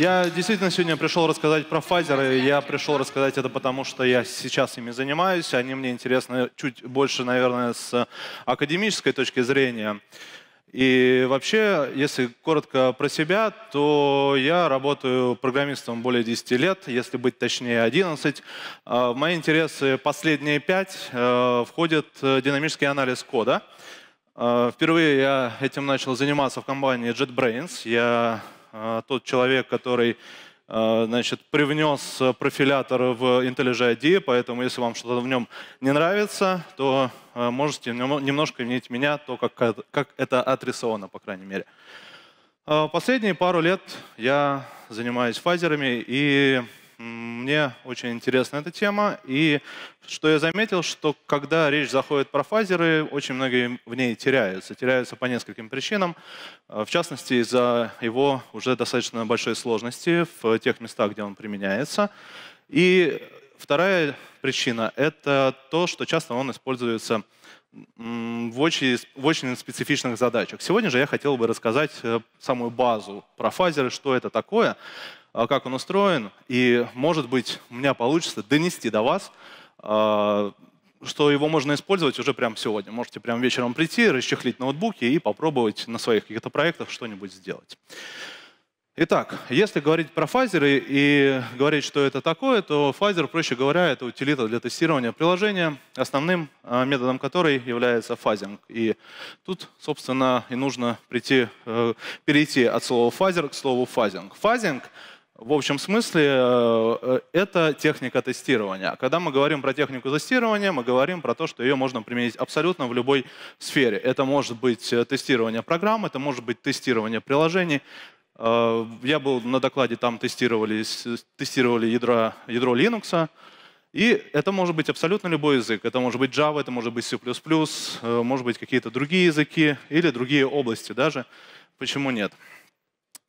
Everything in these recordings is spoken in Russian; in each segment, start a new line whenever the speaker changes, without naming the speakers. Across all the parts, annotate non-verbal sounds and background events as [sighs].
Я действительно сегодня пришел рассказать про Pfizer, и я пришел рассказать это потому, что я сейчас ими занимаюсь. Они мне интересны чуть больше, наверное, с академической точки зрения. И вообще, если коротко про себя, то я работаю программистом более 10 лет, если быть точнее 11. В а, мои интересы последние 5 а, входит динамический анализ кода. А, впервые я этим начал заниматься в компании JetBrains. Я а, тот человек, который а, значит, привнес э, профилятор в IntelliJ ID, поэтому если вам что-то в нем не нравится, то э, можете немножко винить меня, то как, как это отрисовано, по крайней мере. А, последние пару лет я занимаюсь фазерами и мне очень интересна эта тема. И что я заметил, что когда речь заходит про фазеры, очень многие в ней теряются. Теряются по нескольким причинам. Э, в частности, из-за его уже достаточно большой сложности в тех местах, где он применяется. И вторая причина – это то, что часто он используется в очень, в очень специфичных задачах. Сегодня же я хотел бы рассказать э, самую базу про фазеры, что это такое, а, как он устроен, и, может быть, у меня получится донести до вас, а, что его можно использовать уже прямо сегодня. Можете прямо вечером прийти, расчехлить ноутбуки и попробовать на своих каких-то проектах что-нибудь сделать. Итак, если говорить про фазеры и говорить, что это такое, то фазер, проще говоря, это утилита для тестирования приложения, основным а, методом которой является фазинг. И тут, собственно, и нужно прийти, э, перейти от слова фазер к слову фазинг. Фазинг в общем смысле, э, э, это техника тестирования. Когда мы говорим про технику тестирования, мы говорим про то, что ее можно применить абсолютно в любой сфере. Это может быть э, тестирование программ, это может быть тестирование приложений. Я был на докладе, там тестировали, тестировали ядро, ядро Linux. И это может быть абсолютно любой язык. Это может быть Java, это может быть C++, может быть какие-то другие языки или другие области даже. Почему нет?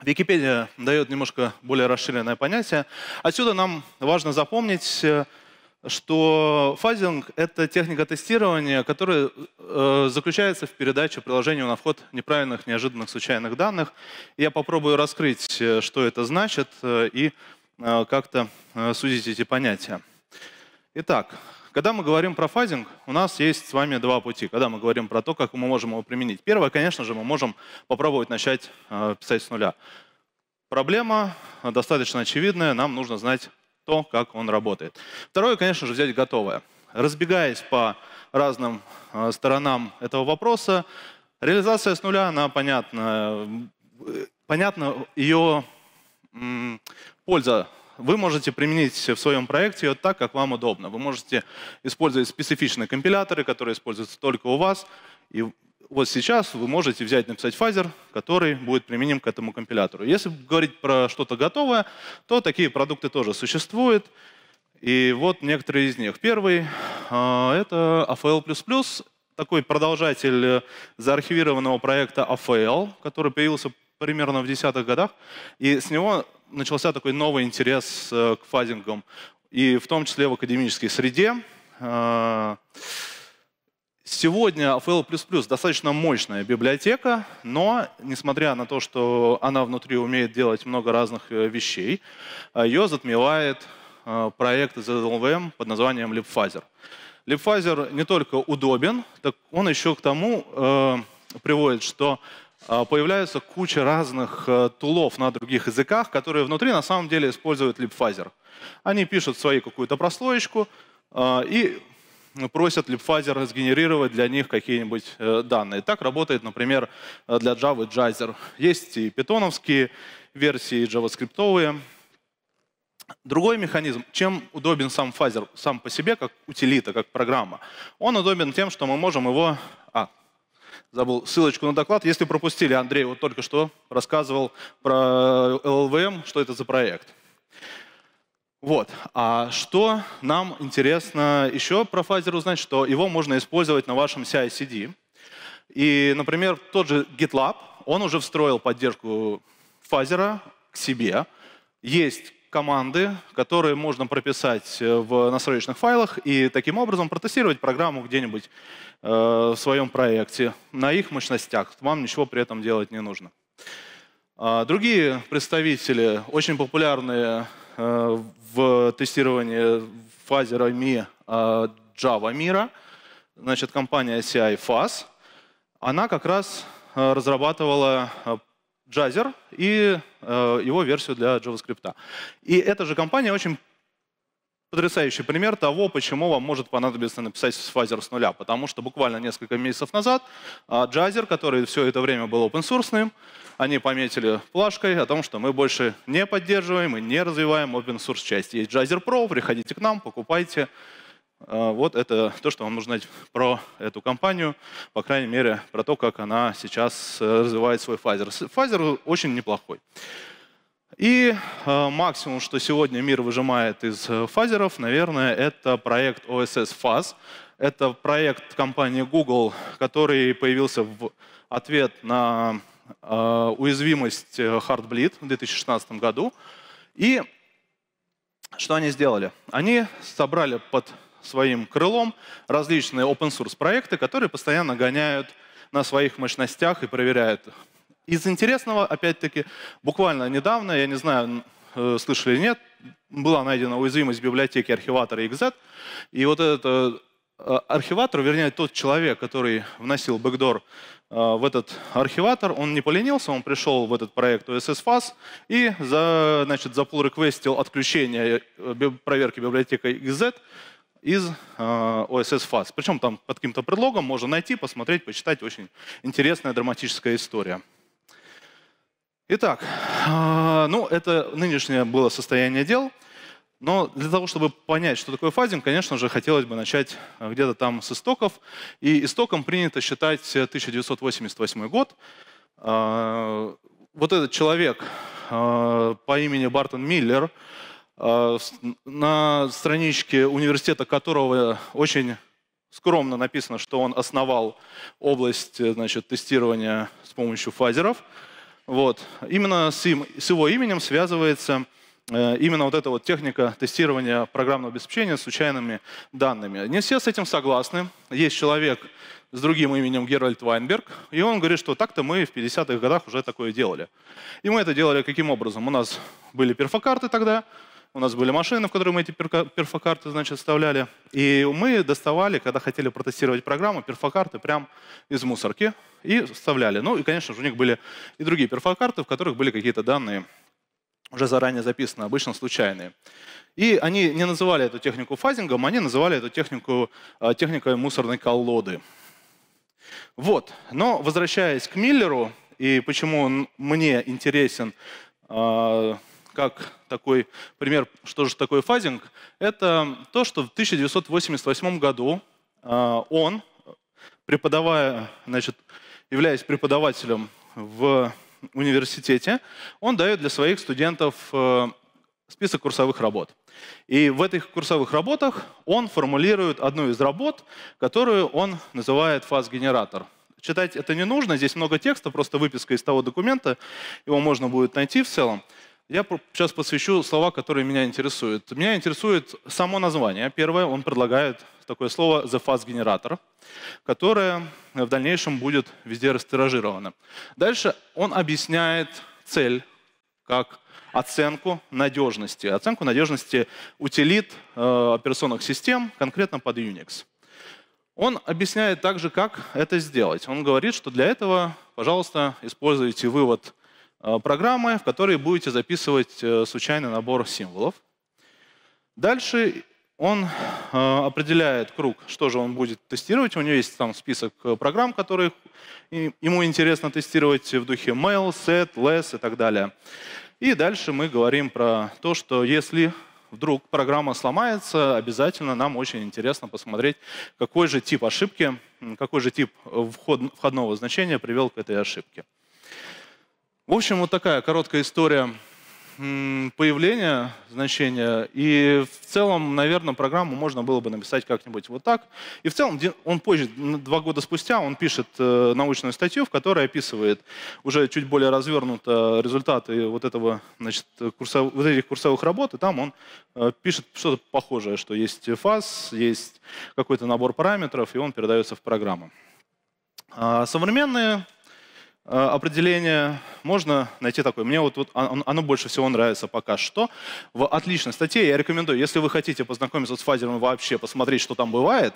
Википедия дает немножко более расширенное понятие. Отсюда нам важно запомнить, э, что фазинг — это техника тестирования, которая э, заключается в передаче приложению на вход неправильных, неожиданных, случайных данных. Я попробую раскрыть, э, что это значит, и как-то судить эти понятия. Итак, когда мы говорим про фазинг, у нас есть с вами два пути, когда мы говорим про то, как мы можем его применить. Первое, конечно же, мы можем попробовать начать э, писать с нуля. Проблема достаточно очевидная, нам нужно знать то, как он работает. Второе, конечно же, взять готовое. Разбегаясь по разным э, сторонам этого вопроса, реализация с нуля, она понятна, э, понятна ее польза вы можете применить в своем проекте ее так, как вам удобно. Вы можете использовать специфичные компиляторы, которые используются только у вас. И вот сейчас вы можете взять, написать фазер, который будет применим к этому компилятору. Если говорить про что-то готовое, то такие продукты тоже существуют. И вот некоторые из них. Первый э, — это AFL++, такой продолжатель э, заархивированного проекта AFL, который появился примерно в десятых годах. И с него начался такой новый интерес э, к фазингам, и в том числе в академической среде. Э, сегодня FL++ достаточно мощная библиотека, но, несмотря на то, что она внутри умеет делать много разных э, вещей, ее затмевает проект из LLVM под названием LibFuzzer LibFuzzer не только удобен, так он еще к тому приводит, что а, появляется куча разных э, тулов на других языках, которые внутри на самом деле используют LibFazer. Они пишут свою какую-то прослоечку а, и просят LibFazer сгенерировать для них какие-нибудь э, данные. Так работает, например, э, для Java Jazer. Есть и питоновские версии, и джаваскриптовые. Другой механизм, чем удобен сам Pfizer сам по себе, как утилита, как программа, он удобен тем, что мы можем его... А, забыл ссылочку на доклад. Если пропустили, Андрей вот только что рассказывал про LLVM, что это за проект. Вот. А что нам интересно еще про Pfizer узнать, что его можно использовать на вашем CI-CD. И, например, тот же GitLab, он уже встроил поддержку Pfizer к себе. Есть команды, которые можно прописать э, в настроечных файлах и таким образом протестировать программу где-нибудь э, в своем проекте на их мощностях. Вам ничего при этом делать не нужно. А, другие представители, очень популярные э, в тестировании в фазе RAMI Java мира, значит, компания CI FAS, она как раз разрабатывала Jazzer и э, его версию для JavaScript. И эта же компания очень потрясающий пример того, почему вам может понадобиться написать фазер с нуля. Потому что буквально несколько месяцев назад Jazzer, а, который все это время был open source, они пометили плашкой о том, что мы больше не поддерживаем и не развиваем open source часть. Есть Jazzer Pro, приходите к нам, покупайте. А, вот это то, что вам нужно знать про эту компанию, по крайней мере, про то, как она сейчас э, развивает свой Pfizer. Pfizer очень неплохой. И э, максимум, что сегодня мир выжимает из э, Pfizer, наверное, это проект OSS FAS. Это проект компании Google, который появился в ответ на уязвимость Heartbleed в 2016 году. И что они сделали? Они собрали под своим крылом различные open-source проекты, которые постоянно гоняют на своих мощностях и проверяют их. Из интересного, опять-таки, буквально недавно, я не знаю, э, слышали или нет, была найдена уязвимость библиотеки архиватора XZ. И вот этот э, а, архиватор, вернее, тот человек, который вносил бэкдор э, в этот архиватор, он не поленился, он пришел в этот проект OSSFAS и за, значит, запул реквестил отключение проверки библиотека XZ из а, ОСС фаз. Причем там под каким-то предлогом можно найти, посмотреть, почитать. Очень интересная драматическая история. Итак, а, ну это нынешнее было состояние дел. Но для того, чтобы понять, что такое фазинг, конечно же, хотелось бы начать а, где-то там с истоков. И истоком принято считать 1988 год. Вот этот человек по имени Бартон Миллер, Э, на страничке университета которого очень скромно написано, что он основал область э, значит, тестирования с помощью фазеров. Вот. Именно с, им, с его именем связывается э, именно вот эта вот техника тестирования программного обеспечения с случайными данными. Не все с этим согласны. Есть человек с другим именем Геральт Вайнберг, и он говорит, что так-то мы в 50-х годах уже такое делали. И мы это делали каким образом? У нас были перфокарты тогда, у нас были машины, в которые мы эти перфокарты, значит, вставляли. И мы доставали, когда хотели протестировать программу, перфокарты прям из мусорки и вставляли. Ну и, конечно же, у них были и другие перфокарты, в которых были какие-то данные уже заранее записаны, обычно случайные. И они не называли эту технику фазингом, они называли эту технику э, техникой мусорной колоды. Вот. Но возвращаясь к Миллеру и почему он мне интересен э, как такой пример, что же такое фазинг, это то, что в 1988 году а, он, преподавая, значит, являясь преподавателем в университете, он дает для своих студентов э, список курсовых работ. И в этих курсовых работах он формулирует одну из работ, которую он называет фаз-генератор. Читать это не нужно, здесь много текста, просто выписка из того документа, его можно будет найти в целом. Я сейчас посвящу слова, которые меня интересуют. Меня интересует само название. Первое, он предлагает такое слово «the fast генератор», которое в дальнейшем будет везде растиражировано. Дальше он объясняет цель как оценку надежности, оценку надежности утилит э, операционных систем, конкретно под Unix. Он объясняет также, как это сделать. Он говорит, что для этого, пожалуйста, используйте вывод Э, программы, в которой будете записывать э, случайный набор символов. Дальше он э, определяет круг, что же он будет тестировать. У него есть там список программ, которые ему интересно тестировать в духе mail, set, less и так далее. И дальше мы говорим про то, что если вдруг программа сломается, обязательно нам очень интересно посмотреть, какой же тип ошибки, какой же тип входного значения привел к этой ошибке. В общем, вот такая короткая история появления значения. И в целом, наверное, программу можно было бы написать как-нибудь вот так. И в целом, он позже, два года спустя, он пишет э, научную статью, в которой описывает уже чуть более развернуто результаты вот, этого, значит, курсов, вот этих курсовых работ. И там он э, пишет что-то похожее, что есть фаз, есть какой-то набор параметров, и он передается в программу. А современные Э, определение можно найти такое. Мне вот, вот оно больше всего нравится пока что. В отличной статье я рекомендую, если вы хотите познакомиться с Файзером вообще, посмотреть, что там бывает,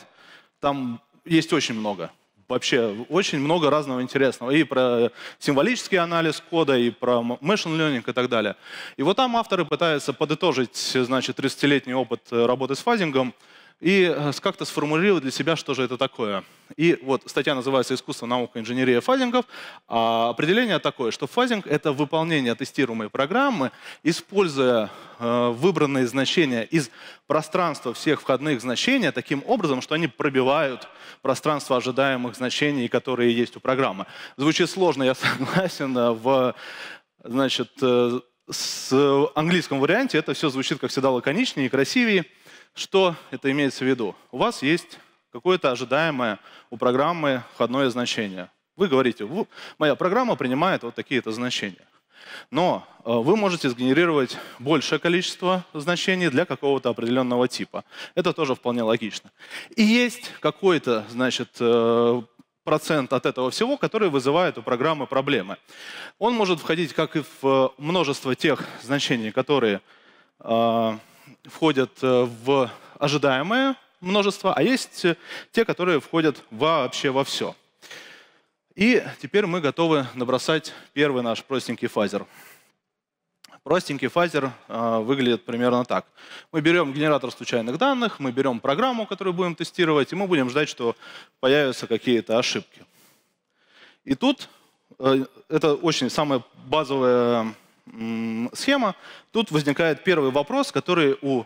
там есть очень много. Вообще очень много разного интересного. И про символический анализ кода, и про machine learning и так далее. И вот там авторы пытаются подытожить, значит, 30-летний опыт э, работы с фазингом, и э, как-то сформулировать для себя, что же это такое. И вот статья называется «Искусство, наука, инженерия фазингов». А определение такое, что фазинг — это выполнение тестируемой программы, используя э, выбранные значения из пространства всех входных значений таким образом, что они пробивают пространство ожидаемых значений, которые есть у программы. Звучит сложно, я [laughs] согласен. Э, в значит, с английском варианте это все звучит, как всегда, лаконичнее и красивее. Что это имеется в виду? У вас есть какое-то ожидаемое у программы входное значение. Вы говорите, моя программа принимает вот такие-то значения. Но э, вы можете сгенерировать большее количество значений для какого-то определенного типа. Это тоже вполне логично. И есть какой-то, значит, э, процент от этого всего, который вызывает у программы проблемы. Он может входить как и в э, множество тех значений, которые входят э, в ожидаемое множество, а есть э, те, которые входят вообще во все. И теперь мы готовы набросать первый наш простенький фазер. Простенький фазер э, выглядит примерно так. Мы берем генератор случайных данных, мы берем программу, которую будем тестировать, и мы будем ждать, что появятся какие-то ошибки. И тут это очень самая базовая схема, тут возникает первый вопрос, который у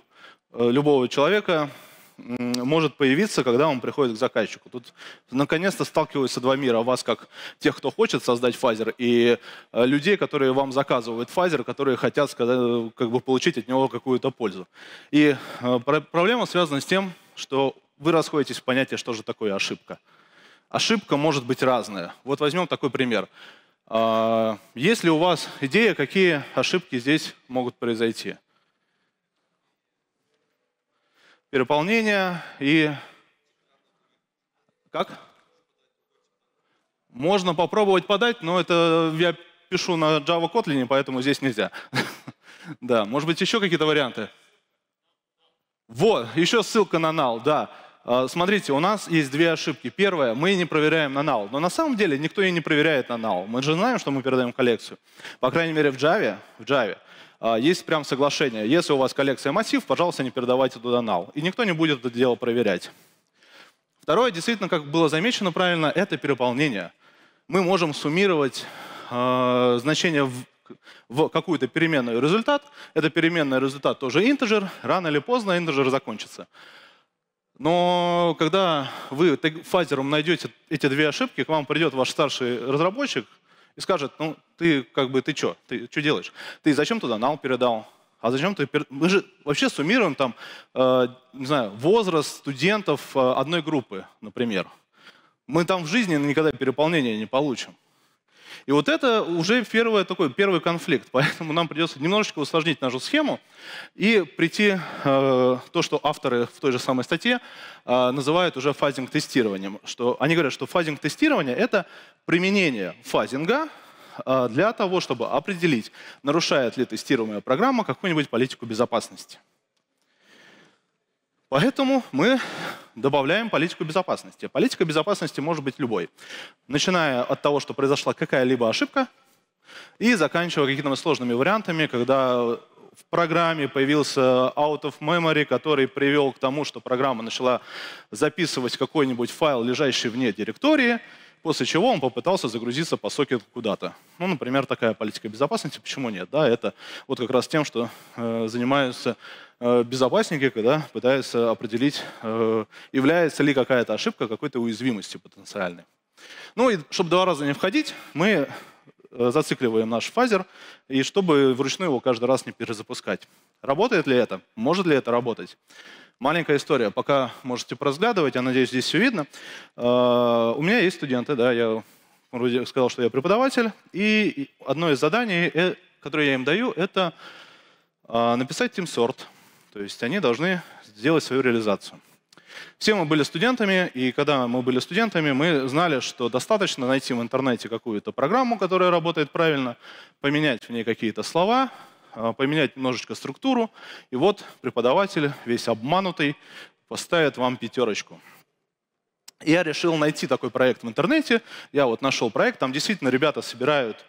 э, любого человека может появиться, когда он приходит к заказчику. Тут наконец-то сталкиваются два мира. Вас как тех, кто хочет создать Pfizer, и э, людей, которые вам заказывают Pfizer, которые хотят сказать, э, как бы, получить от него какую-то пользу. И проблема связана с тем, что вы расходитесь в понятии, что же такое ошибка. Ошибка может быть разная. Вот возьмем такой пример. А, есть ли у вас идея, какие ошибки здесь могут произойти? Переполнение и... Как? Можно попробовать подать, но это я пишу на Java Kotlin, поэтому здесь нельзя. [laughs] Да, может быть, еще какие-то варианты? Вот, еще ссылка на нал, да. А, смотрите, у нас есть две ошибки. Первое, мы не проверяем на null. Но на самом деле никто и не проверяет на null. Мы же знаем, что мы передаем коллекцию. По крайней мере, в Java, в Java а, есть прям соглашение. Если у вас коллекция массив, пожалуйста, не передавайте туда null. И никто не будет это дело проверять. Второе, действительно, как было замечено правильно, это переполнение. Мы можем суммировать э, значение в, в какую-то переменную результат. Это переменная результат тоже integer. Рано или поздно integer закончится. Но когда вы фазером найдете эти две ошибки, к вам придет ваш старший разработчик и скажет, ну, ты как бы, ты что, ты что делаешь? Ты зачем туда нал передал? А зачем ты... Мы же вообще суммируем там, э, не знаю, возраст студентов э, одной группы, например. Мы там в жизни никогда переполнения не получим. И вот это уже первое, такой, первый конфликт. [laughs] Поэтому нам придется немножечко усложнить нашу схему и прийти э, то, что авторы в той же самой статье э, называют уже фазинг-тестированием. Что, они говорят, что фазинг-тестирование — это применение фазинга э, для того, чтобы определить, нарушает ли тестируемая программа какую-нибудь политику безопасности. Поэтому мы добавляем политику безопасности. Политика безопасности может быть любой. Начиная от того, что произошла какая-либо ошибка, и заканчивая какими-то сложными вариантами, когда в программе появился out of memory, который привел к тому, что программа начала записывать какой-нибудь файл, лежащий вне директории, после чего он попытался загрузиться по сокету куда-то. Ну, например, такая политика безопасности, почему нет? Да, это вот как раз тем, что э, занимаются Э, безопасники, когда пытаются определить, э, является ли какая-то ошибка какой-то уязвимостью потенциальной. Ну и чтобы два раза не входить, мы э, зацикливаем наш фазер, и чтобы вручную его каждый раз не перезапускать. Работает ли это? Может ли это работать? Маленькая история, пока можете проразглядывать, я надеюсь, здесь все видно. У меня есть студенты, да, я сказал, что я преподаватель, и одно из заданий, которое я им даю, это написать тимсорт. сорт то есть они должны сделать свою реализацию. Все мы были студентами, и когда мы были студентами, мы знали, что достаточно найти в интернете какую-то программу, которая работает правильно, поменять в ней какие-то слова, а, поменять немножечко структуру, и вот преподаватель, весь обманутый, поставит вам пятерочку. Я решил найти такой проект в интернете. Я вот нашел проект, там действительно ребята собирают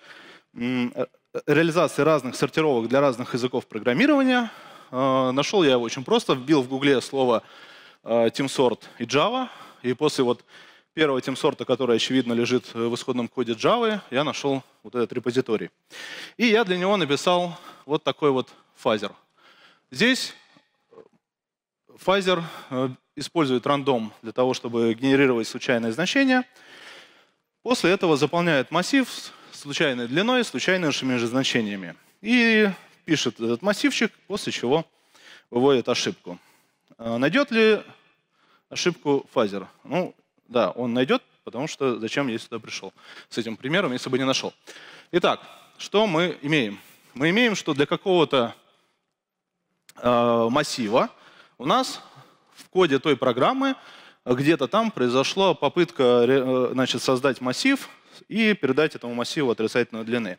э, э, реализации разных сортировок для разных языков программирования. Э, нашел я его очень просто, вбил в гугле слово TeamSort э, и Java, и после вот первого тимсорта, который, очевидно, лежит э, в исходном коде Java, я нашел вот этот репозиторий. И я для него написал вот такой вот фазер. Здесь фазер использует рандом для того, чтобы генерировать случайные значения. После этого заполняет массив с случайной длиной, случайными же значениями. И пишет этот массивчик, после чего выводит ошибку. А, найдет ли ошибку фазер? Ну, да, он найдет, потому что зачем я сюда пришел с этим примером, если бы не нашел. Итак, что мы имеем? Мы имеем, что для какого-то э, массива у нас в коде той программы где-то там произошла попытка э, значит, создать массив, и передать этому массиву отрицательную длины.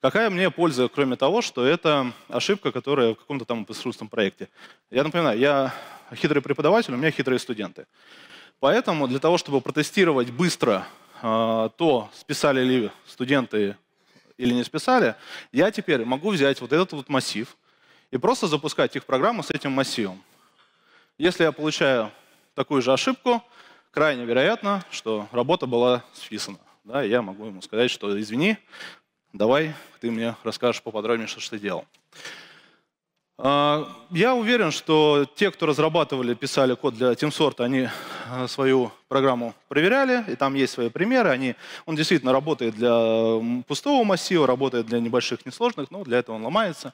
Какая мне польза, кроме того, что это ошибка, которая в каком-то там присутственном проекте? Я напоминаю, я хитрый преподаватель, у меня хитрые студенты. Поэтому для того, чтобы протестировать быстро а, то, списали ли студенты или не списали, я теперь могу взять вот этот вот массив и просто запускать их программу с этим массивом. Если я получаю такую же ошибку, крайне вероятно, что работа была списана да, я могу ему сказать, что извини, давай ты мне расскажешь поподробнее, что, что ты делал. А, я уверен, что те, кто разрабатывали, писали код для TeamSort, они а, свою программу проверяли, и там есть свои примеры. Они, он действительно работает для пустого массива, работает для небольших, несложных, но для этого он ломается.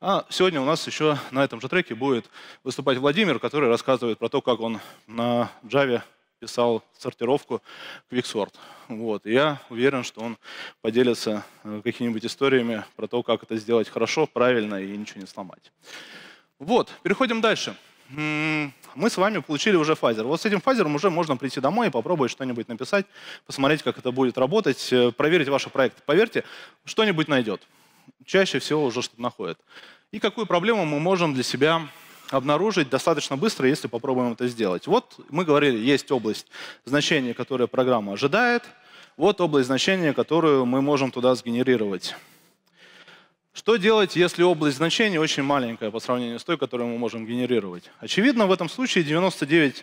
А сегодня у нас еще на этом же треке будет выступать Владимир, который рассказывает про то, как он на Java писал сортировку QuickSort. Вот. И я уверен, что он поделится э, какими-нибудь историями про то, как это сделать хорошо, правильно и ничего не сломать. Вот, переходим дальше. Мы с вами получили уже фазер. Вот с этим фазером уже можно прийти домой и попробовать что-нибудь написать, посмотреть, как это будет работать, э, проверить ваш проект. Поверьте, что-нибудь найдет. Чаще всего уже что-то находит. И какую проблему мы можем для себя обнаружить достаточно быстро, если попробуем это сделать. Вот мы говорили, есть область значения, которую программа ожидает, вот область значения, которую мы можем туда сгенерировать. Что делать, если область значения очень маленькая по сравнению с той, которую мы можем генерировать? Очевидно, в этом случае 99%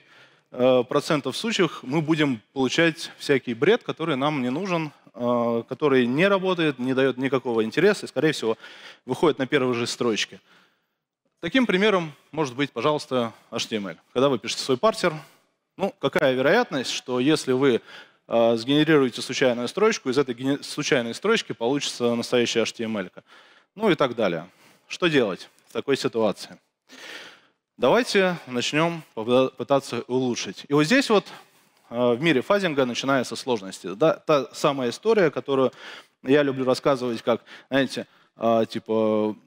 э, случаев мы будем получать всякий бред, который нам не нужен, э, который не работает, не дает никакого интереса и, скорее всего, выходит на первой же строчке. Таким примером может быть, пожалуйста, HTML. Когда вы пишете свой партер, ну, какая вероятность, что если вы э, сгенерируете случайную строчку, из этой случайной строчки получится настоящая HTML? -ка? Ну и так далее. Что делать в такой ситуации? Давайте начнем пытаться улучшить. И вот здесь вот э, в мире фазинга начинается сложности. Да, та самая история, которую я люблю рассказывать, как, знаете, э, типа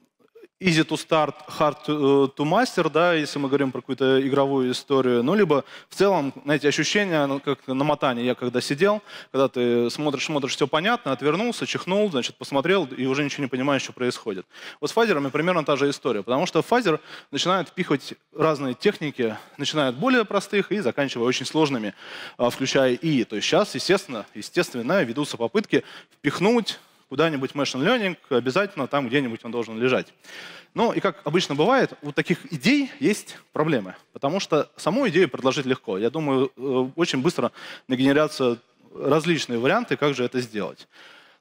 easy to start, hard э, to, master, да, если мы говорим про какую-то игровую историю, ну, либо в целом, знаете, ощущение, ну, как на мотании. Я когда сидел, когда ты смотришь, смотришь, все понятно, отвернулся, чихнул, значит, посмотрел, и уже ничего не понимаешь, что происходит. Вот с фазерами примерно та же история, потому что фазер начинает впихивать разные техники, начинает более простых и заканчивая очень сложными, а, включая и. То есть сейчас, естественно, естественно, ведутся попытки впихнуть куда-нибудь machine learning, обязательно там где-нибудь он должен лежать. Ну и как обычно бывает, у таких идей есть проблемы, потому что саму идею предложить легко. Я думаю, э, очень быстро нагенерятся различные варианты, как же это сделать.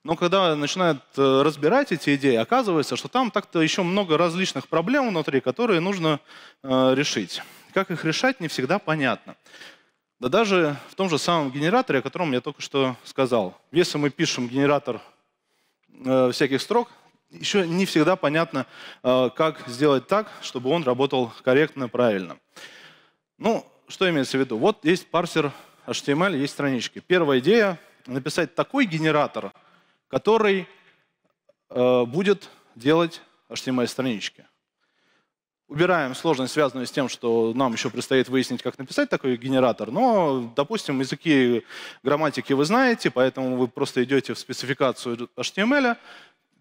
Но когда начинают э, разбирать эти идеи, оказывается, что там так-то еще много различных проблем внутри, которые нужно э, решить. Как их решать, не всегда понятно. Да даже в том же самом генераторе, о котором я только что сказал. Если мы пишем генератор Э, всяких строк, еще не всегда понятно, э, как сделать так, чтобы он работал корректно, правильно. Ну, что имеется в виду? Вот есть парсер HTML, есть странички. Первая идея — написать такой генератор, который э, будет делать HTML-странички убираем сложность, связанную с тем, что нам еще предстоит выяснить, как написать такой генератор, но, допустим, языки грамматики вы знаете, поэтому вы просто идете в спецификацию HTML,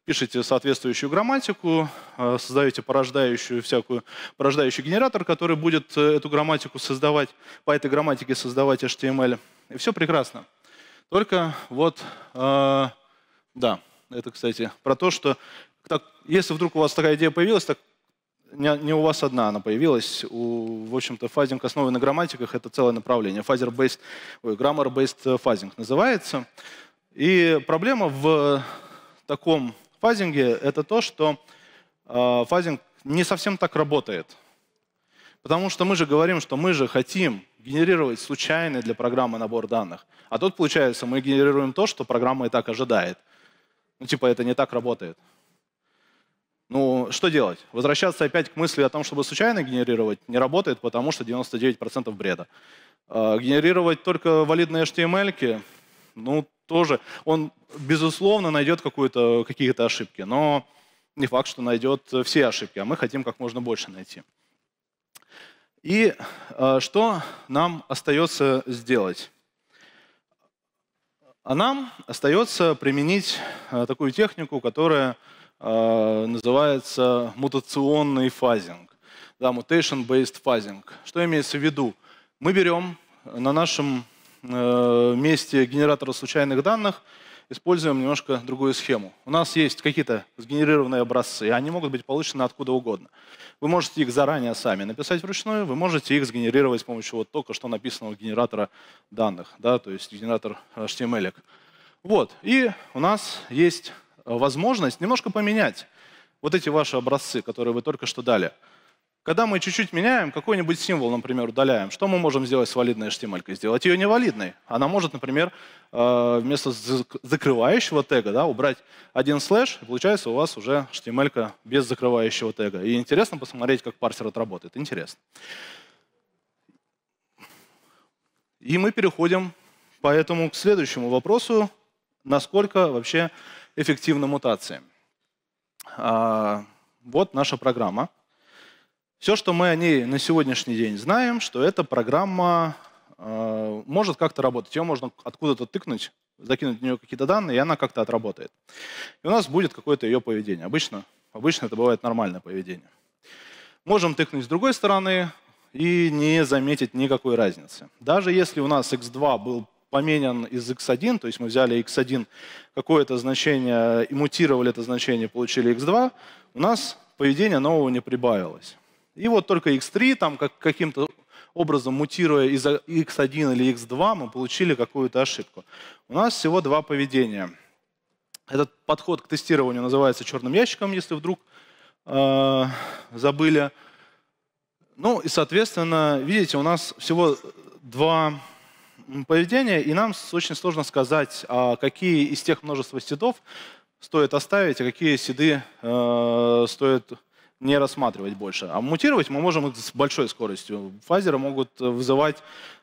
пишете соответствующую грамматику, э, создаете порождающую всякую, порождающий генератор, который будет э, эту грамматику создавать, по этой грамматике создавать HTML. И все прекрасно. Только вот, э, да, это, кстати, про то, что так, если вдруг у вас такая идея появилась, так не, не у вас одна она появилась. У, в общем-то, фазинг основан на грамматиках, это целое направление. Фазер-based, ой, grammar-based фазинг называется. И проблема в таком фазинге — это то, что э, фазинг не совсем так работает. Потому что мы же говорим, что мы же хотим генерировать случайный для программы набор данных. А тут, получается, мы генерируем то, что программа и так ожидает. Ну, типа, это не так работает. Ну, что делать? Возвращаться опять к мысли о том, чтобы случайно генерировать, не работает, потому что 99% бреда. А, генерировать только валидные HTML, эм ну, тоже. Он, безусловно, найдет какие-то ошибки, но не факт, что найдет все ошибки, а мы хотим как можно больше найти. И а, что нам остается сделать? А нам остается применить а, такую технику, которая Э, называется мутационный фазинг. Да, mutation-based фазинг. Что имеется в виду? Мы берем на нашем э, месте генератора случайных данных, используем немножко другую схему. У нас есть какие-то сгенерированные образцы, и они могут быть получены откуда угодно. Вы можете их заранее сами написать вручную, вы можете их сгенерировать с помощью вот только что написанного генератора данных, да, то есть генератор HTML. Вот, и у нас есть Э, возможность немножко поменять вот эти ваши образцы, которые вы только что дали. Когда мы чуть-чуть меняем, какой-нибудь символ, например, удаляем, что мы можем сделать с валидной html эм -кой? Сделать ее невалидной. Она может, например, э, вместо закрывающего тега да, убрать один слэш, и получается у вас уже html эм без закрывающего тега. И интересно посмотреть, как парсер отработает. Интересно. И мы переходим поэтому к следующему вопросу, насколько вообще эффективны мутации. А, вот наша программа. Все, что мы о ней на сегодняшний день знаем, что эта программа а, может как-то работать. Ее можно откуда-то тыкнуть, закинуть в нее какие-то данные, и она как-то отработает. И у нас будет какое-то ее поведение. Обычно, обычно это бывает нормальное поведение. Можем тыкнуть с другой стороны и не заметить никакой разницы. Даже если у нас x2 был поменян из x1, то есть мы взяли x1 какое-то значение и мутировали это значение, получили x2, у нас поведение нового не прибавилось. И вот только x3, там как, каким-то образом мутируя из x1 или x2, мы получили какую-то ошибку. У нас всего два поведения. Этот подход к тестированию называется черным ящиком, если вдруг э, забыли. Ну и, соответственно, видите, у нас всего два поведения, и нам очень сложно сказать, а какие из тех множества седов стоит оставить, а какие седы э, стоит не рассматривать больше. А мутировать мы можем с большой скоростью. Фазеры могут вызывать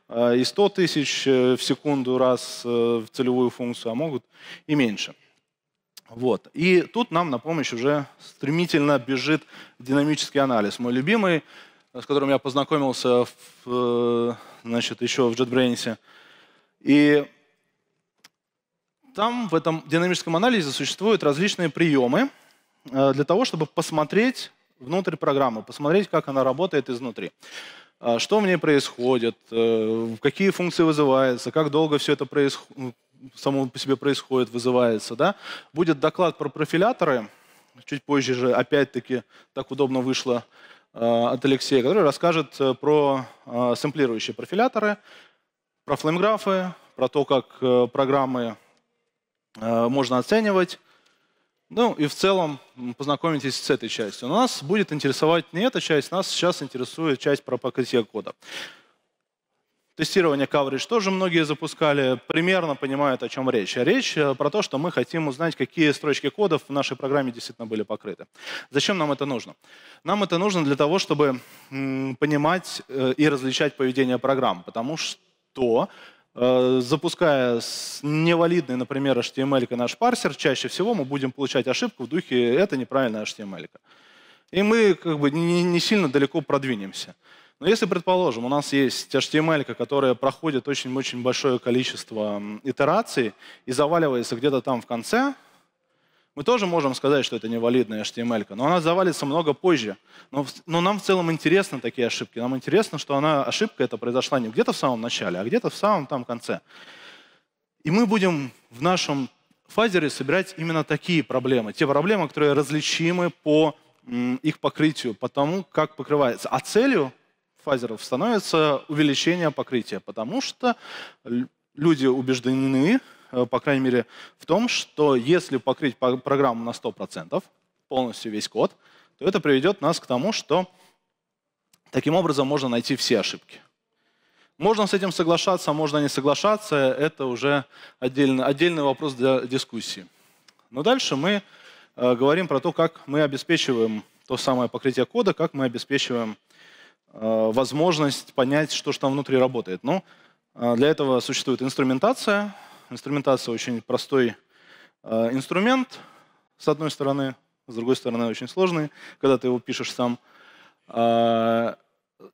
э, и 100 тысяч э, в секунду раз э, в целевую функцию, а могут и меньше. Вот. И тут нам на помощь уже стремительно бежит динамический анализ. Мой любимый, с которым я познакомился в значит, еще в JetBrains. И там в этом динамическом анализе существуют различные приемы э, для того, чтобы посмотреть внутрь программы, посмотреть, как она работает изнутри. Э, что в ней происходит, э, какие функции вызываются, как долго все это происходит, само по себе происходит, вызывается. Да? Будет доклад про профиляторы, чуть позже же опять-таки так удобно вышло Э, от Алексея, который расскажет э, про э, сэмплирующие профиляторы, про флеймграфы, про то, как программы можно оценивать. Ну и в целом познакомитесь с этой частью. Но нас будет интересовать не эта часть, нас сейчас интересует часть про покрытие кода. Тестирование coverage тоже многие запускали, примерно понимают, о чем речь. Речь э, про то, что мы хотим узнать, какие строчки кодов в нашей программе действительно были покрыты. Зачем нам это нужно? Нам это нужно для того, чтобы понимать э, и различать поведение программ, потому что э, запуская невалидный например, HTML наш парсер, чаще всего мы будем получать ошибку в духе «это неправильная HTML». -ка». И мы как бы не сильно далеко продвинемся. Но если, предположим, у нас есть HTML, которая проходит очень-очень большое количество итераций и заваливается где-то там в конце, мы тоже можем сказать, что это невалидная HTML, но она завалится много позже. Но, но нам в целом интересны такие ошибки. Нам интересно, что она, ошибка эта произошла не где-то в самом начале, а где-то в самом там конце. И мы будем в нашем фазере собирать именно такие проблемы. Те проблемы, которые различимы по их покрытию, по тому, как покрывается. А целью фазеров становится увеличение покрытия, потому что люди убеждены, э, по крайней мере, в том, что если покрыть программу на 100%, полностью весь код, то это приведет нас к тому, что таким образом можно найти все ошибки. Можно с этим соглашаться, можно не соглашаться, это уже отдельный, отдельный вопрос для дискуссии. Но дальше мы э, говорим про то, как мы обеспечиваем то самое покрытие кода, как мы обеспечиваем Э, возможность понять, что же там внутри работает. Но ну, э, для этого существует инструментация. Инструментация очень простой э, инструмент, с одной стороны, с другой стороны, очень сложный, когда ты его пишешь сам.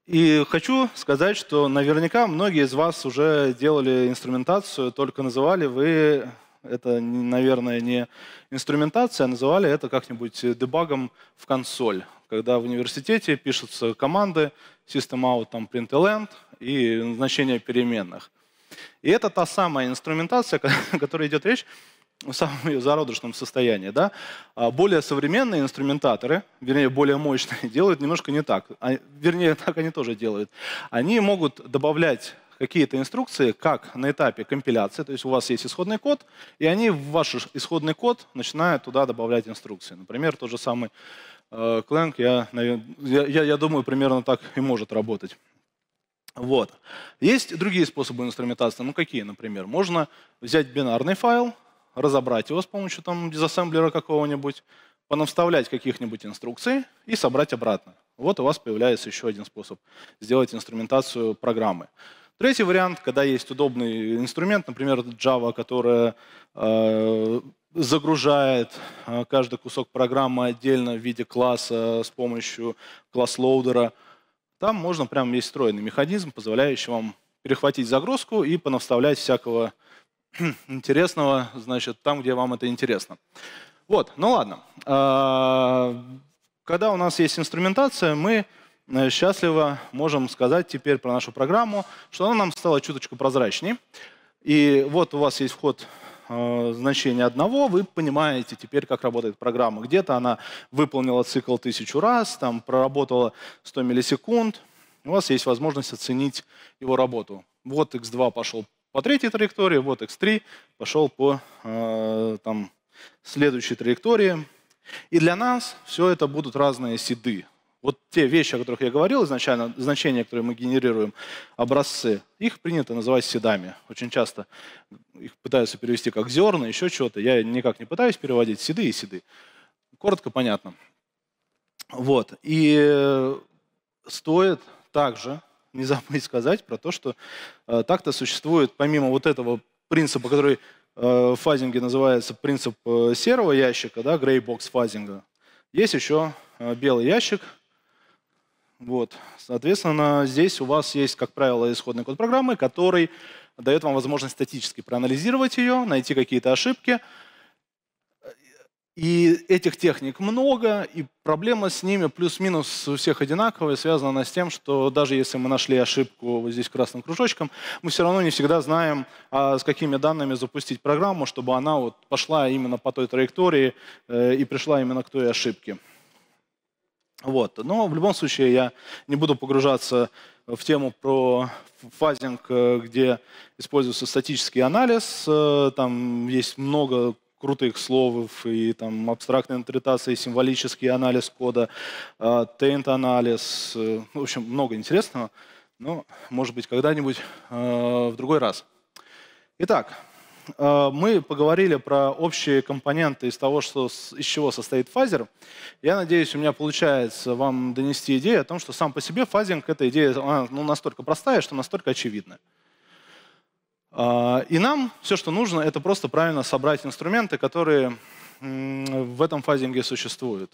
И хочу сказать, что наверняка многие из вас уже делали инструментацию, только называли вы это, наверное, не инструментация, а называли это как-нибудь дебагом в консоль когда в университете пишутся команды system out, там, println и назначение переменных. И это та самая инструментация, [laughs] о которой идет речь в самом ее зародышном состоянии. Да? А более современные инструментаторы, вернее, более мощные, [laughs] делают немножко не так. А, вернее, [laughs] так они тоже делают. Они могут добавлять какие-то инструкции, как на этапе компиляции, то есть у вас есть исходный код, и они в ваш исходный код начинают туда добавлять инструкции. Например, тот же самый Clang, э, я, я, я думаю, примерно так и может работать. Вот. Есть другие способы инструментации. Ну, какие, например? Можно взять бинарный файл, разобрать его с помощью там дизассемблера какого-нибудь, понавставлять каких-нибудь инструкций и собрать обратно. Вот у вас появляется еще один способ сделать инструментацию программы. Третий вариант, когда есть удобный инструмент, например, Java, которая э, загружает э, каждый кусок программы отдельно в виде класса с помощью класс-лоудера. Там можно прямо есть встроенный механизм, позволяющий вам перехватить загрузку и понавставлять всякого [clears throat] интересного, значит, там, где вам это интересно. Вот, ну ладно. А, когда у нас есть инструментация, мы э, счастливо можем сказать теперь про нашу программу, что она нам стала чуточку прозрачней. И вот у вас есть вход Э, значение одного, вы понимаете теперь, как работает программа. Где-то она выполнила цикл тысячу раз, там проработала 100 миллисекунд. У вас есть возможность оценить его работу. Вот x2 пошел по третьей траектории, вот x3 пошел по э, там, следующей траектории. И для нас все это будут разные седы. Вот те вещи, о которых я говорил изначально, значения, которые мы генерируем, образцы, их принято называть седами. Очень часто их пытаются перевести как зерна, еще что-то. Я никак не пытаюсь переводить седы и седы. Коротко, понятно. Вот. И э, стоит также не [laughs] забыть сказать про то, что э, так-то существует, помимо вот этого принципа, который э, в фазинге называется принцип э, серого ящика, да, грейбокс фазинга, есть еще э, белый ящик – вот. Соответственно, здесь у вас есть, как правило, исходный код программы, который дает вам возможность статически проанализировать ее, найти какие-то ошибки. И этих техник много, и проблема с ними плюс-минус у всех одинаковая, связана с тем, что даже если мы нашли ошибку вот здесь красным кружочком, мы все равно не всегда знаем, а с какими данными запустить программу, чтобы она вот пошла именно по той траектории э, и пришла именно к той ошибке. Вот. Но в любом случае я не буду погружаться в тему про фазинг, э, где используется статический анализ. Э, там есть много крутых слов и там абстрактная интерпретация, символический анализ кода, тент-анализ. Э, в общем, много интересного. Но, может быть, когда-нибудь в другой раз. Итак, Э, мы поговорили про общие компоненты из того, что, из чего состоит фазер. Я надеюсь, у меня получается вам донести идею о том, что сам по себе фазинг — эта идея ну, настолько простая, что настолько очевидная. Э, и нам все, что нужно, это просто правильно собрать инструменты, которые в этом фазинге существуют.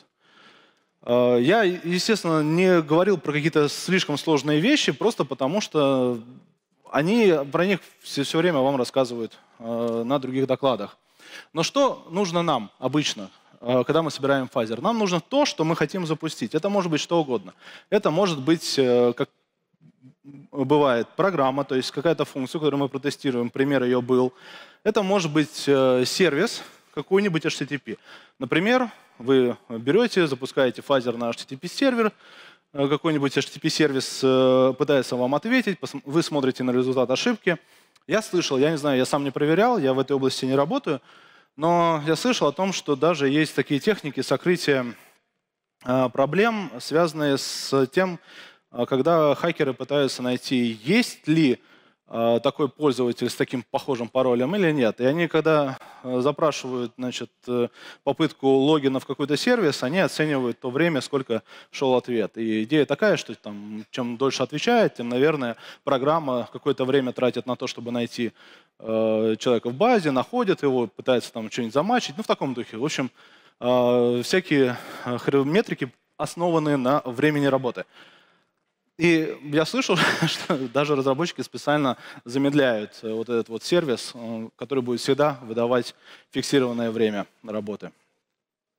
Э, я, естественно, не говорил про какие-то слишком сложные вещи, просто потому что они про них все, все время вам рассказывают э, на других докладах. Но что нужно нам обычно, э, когда мы собираем фазер? Нам нужно то, что мы хотим запустить. Это может быть что угодно. Это может быть, э, как бывает, программа, то есть какая-то функция, которую мы протестируем, пример ее был. Это может быть э, сервис, какой-нибудь HTTP. Например, вы берете, запускаете фазер на HTTP-сервер, Э, какой-нибудь HTTP-сервис э, пытается вам ответить, вы смотрите на результат ошибки. Я слышал, я не знаю, я сам не проверял, я в этой области не работаю, но я слышал о том, что даже есть такие техники сокрытия э, проблем, связанные с тем, когда хакеры пытаются найти, есть ли а, такой пользователь с таким похожим паролем или нет. И они, когда а, запрашивают значит, э, попытку логина в какой-то сервис, они оценивают то время, сколько шел ответ. И идея такая, что там, чем дольше отвечает, тем, наверное, программа какое-то время тратит на то, чтобы найти э, человека в базе, находит его, пытается там что-нибудь замачить, ну в таком духе. В общем, э, всякие метрики основаны на времени работы. И я слышал, [laughs] что даже разработчики специально замедляют э, вот этот вот сервис, э, который будет всегда выдавать фиксированное время работы.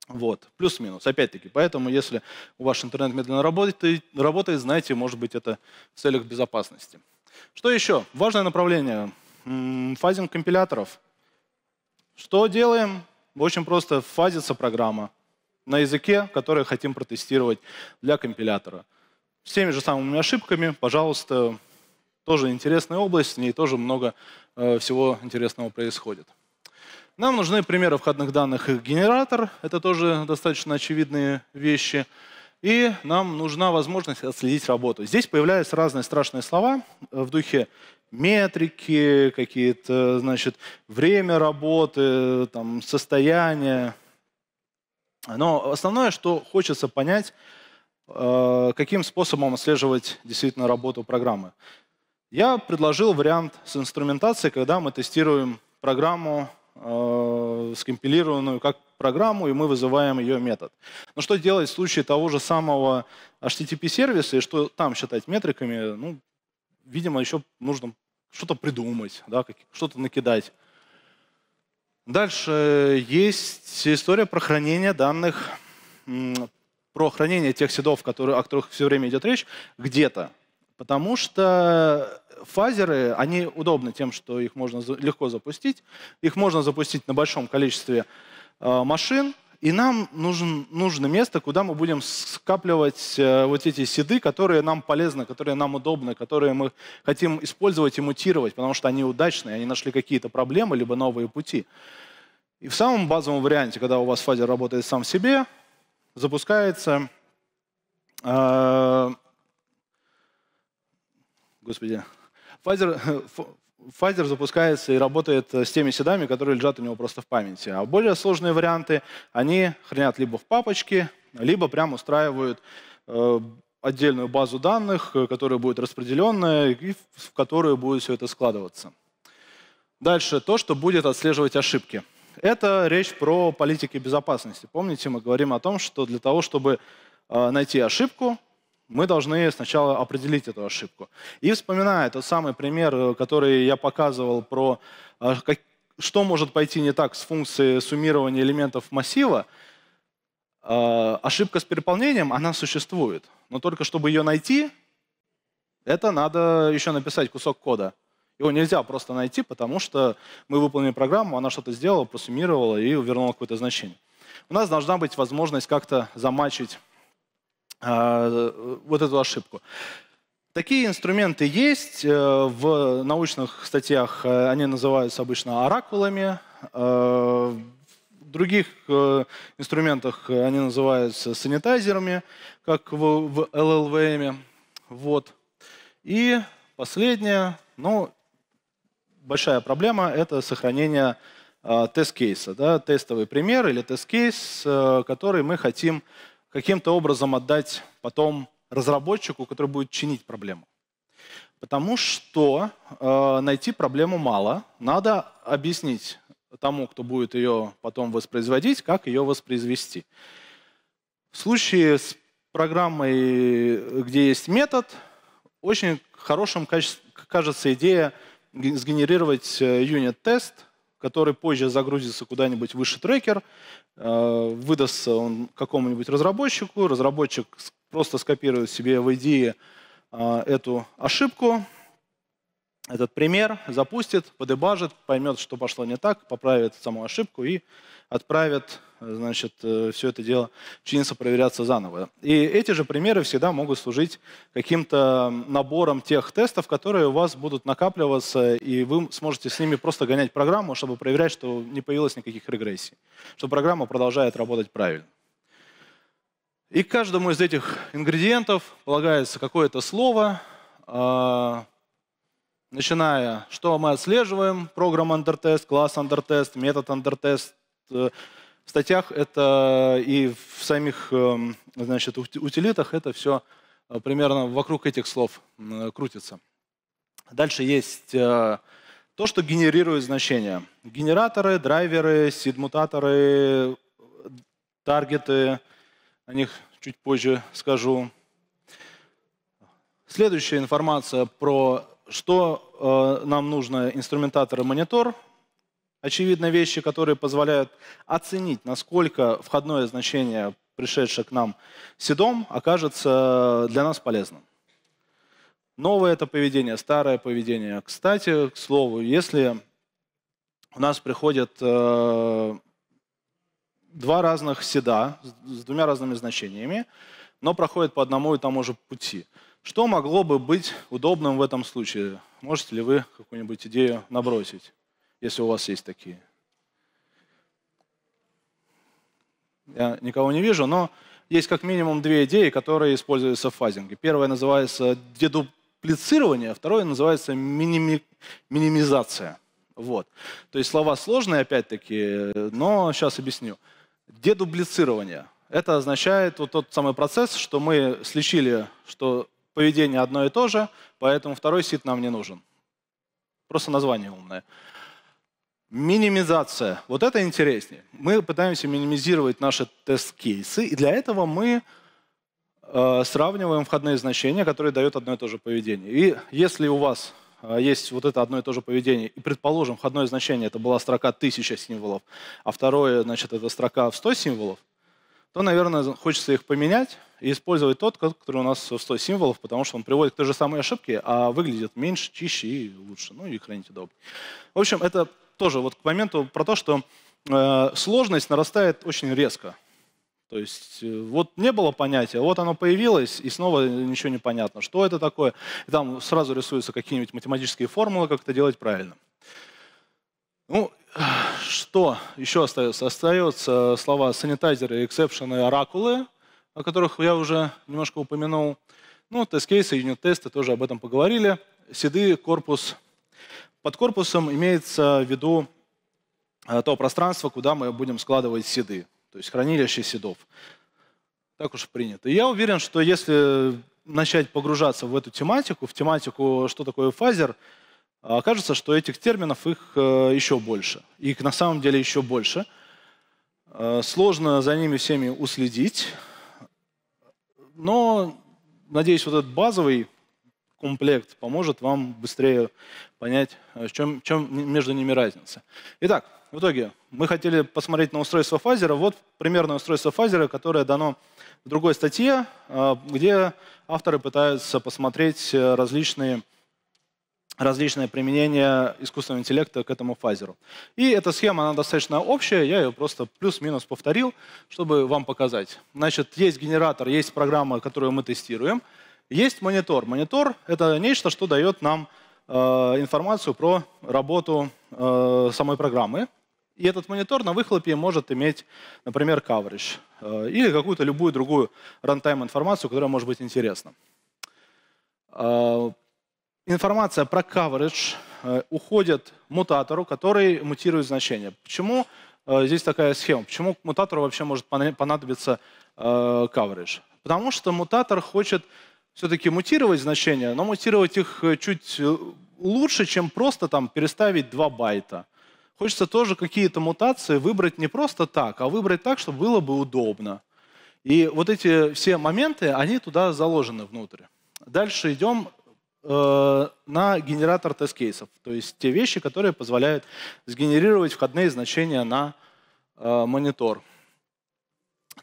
Вот, плюс-минус, опять-таки. Поэтому, если у ваш интернет медленно работает, работает, знаете, может быть, это в целях безопасности. Что еще? Важное направление. Фазинг компиляторов. Что делаем? Очень просто фазится программа на языке, который хотим протестировать для компилятора с теми же самыми ошибками. Пожалуйста, тоже интересная область, в ней тоже много э, всего интересного происходит. Нам нужны примеры входных данных и генератор. Это тоже достаточно очевидные вещи. И нам нужна возможность отследить работу. Здесь появляются разные страшные слова э, в духе метрики, какие-то, значит, время работы, там, состояние. Но основное, что хочется понять – Э, каким способом отслеживать действительно работу программы. Я предложил вариант с инструментацией, когда мы тестируем программу, э, скомпилированную как программу, и мы вызываем ее метод. Но что делать в случае того же самого HTTP-сервиса, и что там считать метриками, ну, видимо, еще нужно что-то придумать, да, что-то накидать. Дальше есть история про хранение данных про хранение тех седов, которые, о которых все время идет речь, где-то. Потому что фазеры, они удобны тем, что их можно легко запустить. Их можно запустить на большом количестве э, машин, и нам нужен, нужно место, куда мы будем скапливать э, вот эти седы, которые нам полезны, которые нам удобны, которые мы хотим использовать и мутировать, потому что они удачные, они нашли какие-то проблемы, либо новые пути. И в самом базовом варианте, когда у вас фазер работает сам себе, запускается, э, господи, Pfizer, [laughs] Pfizer запускается и работает с теми седами, которые лежат у него просто в памяти. А более сложные варианты, они хранят либо в папочке, либо прям устраивают э, отдельную базу данных, которая будет распределенная и в которую будет все это складываться. Дальше то, что будет отслеживать ошибки. Это речь про политики безопасности. Помните, мы говорим о том, что для того, чтобы а, найти ошибку, мы должны сначала определить эту ошибку. И вспоминая тот самый пример, э, который я показывал про а, что может пойти не так с функцией суммирования элементов массива, а, ошибка с переполнением, она существует. Но только чтобы ее найти, это надо еще написать кусок кода. Его нельзя просто найти, потому что мы выполнили программу, она что-то сделала, просуммировала и вернула какое-то значение. У нас должна быть возможность как-то замачить э, вот эту ошибку. Такие инструменты есть. Э, в научных статьях э, они называются обычно оракулами. Э, в других инструментах они называются санитайзерами, как в, в LLVM. Вот. И последнее, ну, большая проблема – это сохранение а, тест-кейса, да, тестовый пример или тест-кейс, э, который мы хотим каким-то образом отдать потом разработчику, который будет чинить проблему. Потому что э, найти проблему мало, надо объяснить тому, кто будет ее потом воспроизводить, как ее воспроизвести. В случае с программой, где есть метод, очень хорошим кажется идея сгенерировать э, юнит-тест, который позже загрузится куда-нибудь выше трекер, э, выдастся он какому-нибудь разработчику, разработчик просто скопирует себе в IDE э, эту ошибку, этот пример, запустит, подебажит, поймет, что пошло не так, поправит саму ошибку и отправит значит, э, все это дело чиниться, проверяться заново. И эти же примеры всегда могут служить каким-то набором тех тестов, которые у вас будут накапливаться, и вы сможете с ними просто гонять программу, чтобы проверять, что не появилось никаких регрессий, что программа продолжает работать правильно. И каждому из этих ингредиентов полагается какое-то слово, а, начиная, что мы отслеживаем, программа Undertest, класс Undertest, метод Undertest. Э, в статьях это и в самих эм, значит, утилитах это все э, примерно вокруг этих слов э, крутится. Дальше есть то, что генерирует значения. Генераторы, драйверы, сид-мутаторы, таргеты, о них чуть позже скажу. Следующая информация про что э, нам нужно? Инструментатор и монитор. Очевидно, вещи, которые позволяют оценить, насколько входное значение, пришедшее к нам седом, окажется для нас полезным. Новое это поведение, старое поведение. Кстати, к слову, если у нас приходят э, два разных седа с двумя разными значениями, но проходят по одному и тому же пути – что могло бы быть удобным в этом случае? Можете ли вы какую-нибудь идею набросить, если у вас есть такие? Я никого не вижу, но есть как минимум две идеи, которые используются в фазинге. Первая называется дедуплицирование, а второе называется миними... минимизация. Вот. То есть слова сложные опять-таки, но сейчас объясню. Дедуплицирование Это означает вот тот самый процесс, что мы сличили, что поведение одно и то же, поэтому второй сит нам не нужен. Просто название умное. Минимизация. Вот это интереснее. Мы пытаемся минимизировать наши тест-кейсы, и для этого мы э, сравниваем входные значения, которые дают одно и то же поведение. И если у вас э, есть вот это одно и то же поведение, и, предположим, входное значение это была строка 1000 символов, а второе, значит, это строка в 100 символов, то, наверное, хочется их поменять и использовать тот, который у нас 100 символов, потому что он приводит к той же самой ошибке, а выглядит меньше, чище и лучше. Ну и храните добрый. В общем, это тоже вот к моменту про то, что э, сложность нарастает очень резко. То есть э, вот не было понятия, вот оно появилось, и снова ничего не понятно, что это такое. И там сразу рисуются какие-нибудь математические формулы, как это делать правильно. Ну, [sighs] что еще остается? Остаются слова санитайзеры, эксепшены, оракулы, о которых я уже немножко упомянул. Ну, тест-кейсы, юнит-тесты, тоже об этом поговорили. Седы, корпус. Под корпусом имеется в виду э, то пространство, куда мы будем складывать седы, то есть хранилище седов. Так уж принято. И я уверен, что если начать погружаться в эту тематику, в тематику, что такое фазер – Окажется, а, что этих терминов их э, еще больше. Их на самом деле еще больше. Э, сложно за ними всеми уследить. Но, надеюсь, вот этот базовый комплект поможет вам быстрее понять, э, в чем, в чем между ними разница. Итак, в итоге мы хотели посмотреть на устройство фазера. Вот примерное устройство фазера, которое дано в другой статье, где авторы пытаются посмотреть различные различное применение искусственного интеллекта к этому фазеру. И эта схема, она достаточно общая, я ее просто плюс-минус повторил, чтобы вам показать. Значит, есть генератор, есть программа, которую мы тестируем, есть монитор. Монитор — это нечто, что дает нам э, информацию про работу э, самой программы. И этот монитор на выхлопе может иметь, например, coverage э, или какую-то любую другую runtime информацию, которая может быть интересна. Э, информация про coverage э, уходит мутатору, который мутирует значение. Почему э, здесь такая схема? Почему мутатору вообще может понадобиться э, coverage? Потому что мутатор хочет все-таки мутировать значения, но мутировать их чуть лучше, чем просто там переставить 2 байта. Хочется тоже какие-то мутации выбрать не просто так, а выбрать так, чтобы было бы удобно. И вот эти все моменты, они туда заложены внутрь. Дальше идем Э, на генератор тест-кейсов. То есть те вещи, которые позволяют сгенерировать входные значения на э, монитор.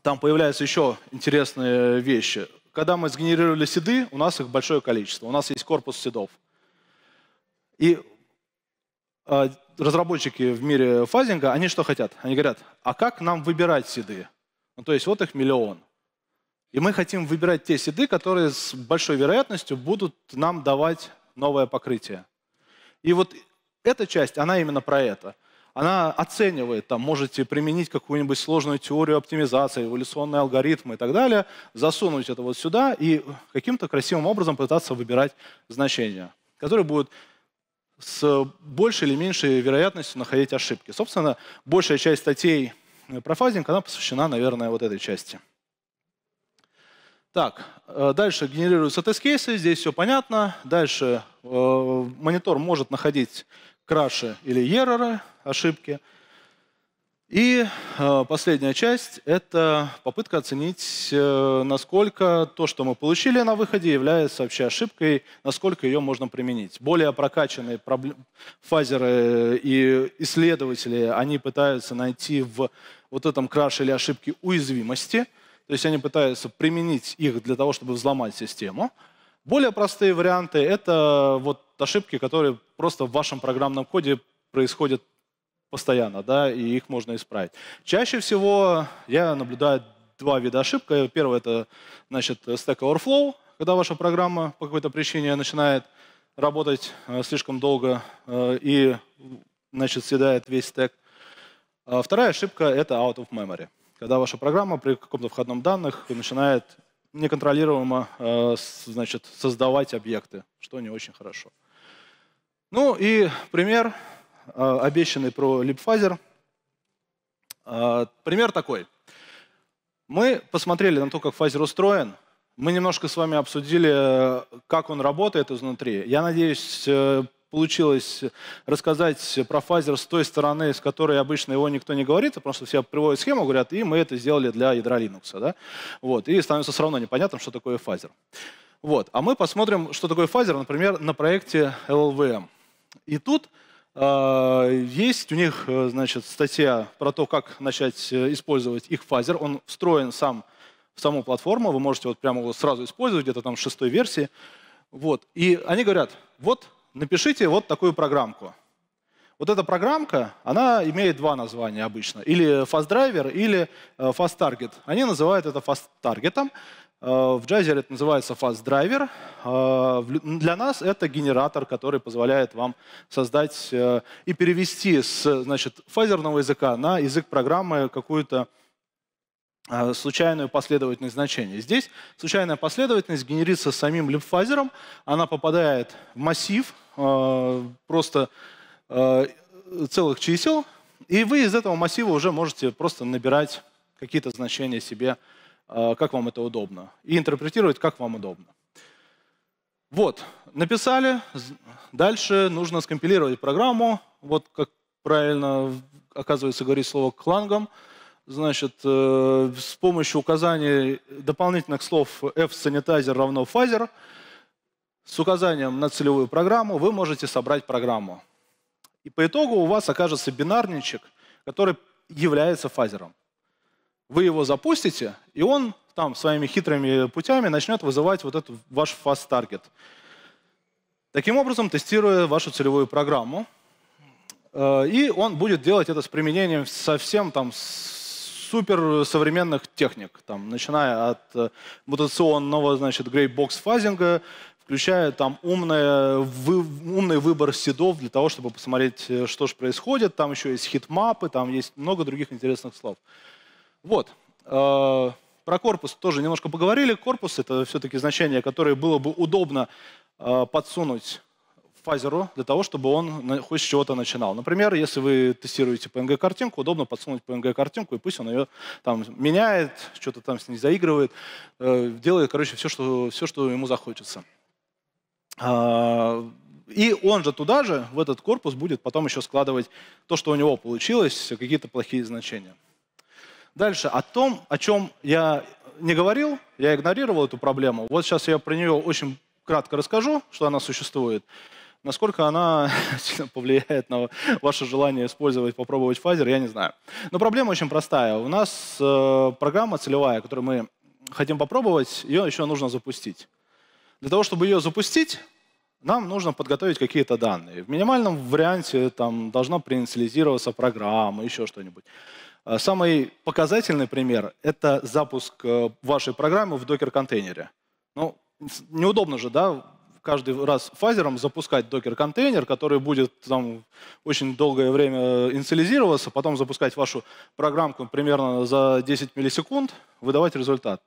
Там появляются еще интересные вещи. Когда мы сгенерировали седы, у нас их большое количество. У нас есть корпус седов. И э, разработчики в мире фазинга, они что хотят? Они говорят, а как нам выбирать седы? Ну, то есть вот их миллион. И мы хотим выбирать те седы, которые с большой вероятностью будут нам давать новое покрытие. И вот эта часть, она именно про это. Она оценивает, там, можете применить какую-нибудь сложную теорию оптимизации, эволюционные алгоритмы и так далее, засунуть это вот сюда и каким-то красивым образом пытаться выбирать значения, которые будут с большей или меньшей вероятностью находить ошибки. Собственно, большая часть статей про фазинг, она посвящена, наверное, вот этой части. Так, э, дальше генерируются тест-кейсы, здесь все понятно. Дальше э, монитор может находить краши или ерроры, ошибки. И э, последняя часть — это попытка оценить, э, насколько то, что мы получили на выходе, является вообще ошибкой, насколько ее можно применить. Более прокачанные фазеры и исследователи, они пытаются найти в вот этом краше или ошибке уязвимости — то есть они пытаются применить их для того, чтобы взломать систему. Более простые варианты — это вот ошибки, которые просто в вашем программном коде происходят постоянно, да, и их можно исправить. Чаще всего я наблюдаю два вида ошибок. Первое — это, значит, Stack Overflow, когда ваша программа по какой-то причине начинает работать э, слишком долго э, и, значит, съедает весь стек. А вторая ошибка — это out of memory когда ваша программа при каком-то входном данных начинает неконтролируемо э, значит, создавать объекты, что не очень хорошо. Ну и пример, э, обещанный про LibFazer. Э, пример такой. Мы посмотрели на то, как фазер устроен. Мы немножко с вами обсудили, э, как он работает изнутри. Я надеюсь, э, получилось рассказать про Pfizer с той стороны, с которой обычно его никто не говорит, а просто все приводят схему, говорят, и мы это сделали для ядра Linux. Да? Вот. И становится все равно непонятным, что такое Pfizer. Вот. А мы посмотрим, что такое Pfizer, например, на проекте LLVM. И тут э, есть у них э, значит, статья про то, как начать э, использовать их Pfizer. Он встроен сам в саму платформу, вы можете вот прямо его сразу использовать, где-то там шестой версии. Вот. И они говорят, вот напишите вот такую программку. Вот эта программка, она имеет два названия обычно. Или Fast Driver, или э, Fast Target. Они называют это Fast Target. Э, в Jazzer это называется Fast Driver. Э, для нас это генератор, который позволяет вам создать и перевести с значит, фазерного языка на язык программы какую-то а, случайную последовательность значений. Здесь случайная последовательность генерится самим липфазером, она попадает в массив э, просто э, целых чисел, и вы из этого массива уже можете просто набирать какие-то значения себе, э, как вам это удобно, и интерпретировать, как вам удобно. Вот, написали, дальше нужно скомпилировать программу, вот как правильно, оказывается, говорить слово клангом, значит, э, с помощью указаний дополнительных слов F-санитайзер равно Pfizer, с указанием на целевую программу вы можете собрать программу. И по итогу у вас окажется бинарничек, который является фазером. Вы его запустите, и он там своими хитрыми путями начнет вызывать вот этот ваш фаст-таргет. Таким образом, тестируя вашу целевую программу, э, и он будет делать это с применением совсем там с супер современных техник, там, начиная от э, мутационного, значит, грейбокс фазинга, включая там умное, вы, умный выбор сидов для того, чтобы посмотреть, э, что же происходит. Там еще есть хитмапы, там есть много других интересных слов. Вот. Э, про корпус тоже немножко поговорили. Корпус — это все-таки значение, которое было бы удобно подсунуть Pfizer для того, чтобы он хоть с чего-то начинал. Например, если вы тестируете PNG-картинку, удобно подсунуть PNG-картинку, и пусть он ее там меняет, что-то там с ней заигрывает, э, делает, короче, все, что, все, что ему захочется. А, и он же туда же, в этот корпус, будет потом еще складывать то, что у него получилось, какие-то плохие значения. Дальше о том, о чем я не говорил, я игнорировал эту проблему. Вот сейчас я про нее очень кратко расскажу, что она существует. Насколько она [laughs] сильно повлияет на ваше желание использовать, попробовать Pfizer, я не знаю. Но проблема очень простая. У нас э, программа целевая, которую мы хотим попробовать, ее еще нужно запустить. Для того, чтобы ее запустить, нам нужно подготовить какие-то данные. В минимальном варианте там должна проинициализироваться программа, еще что-нибудь. Э, самый показательный пример – это запуск э, вашей программы в докер-контейнере. Ну, неудобно же, да, каждый раз фазером запускать докер-контейнер, который будет там очень долгое время э, инициализироваться, потом запускать вашу программку примерно за 10 миллисекунд, выдавать результат.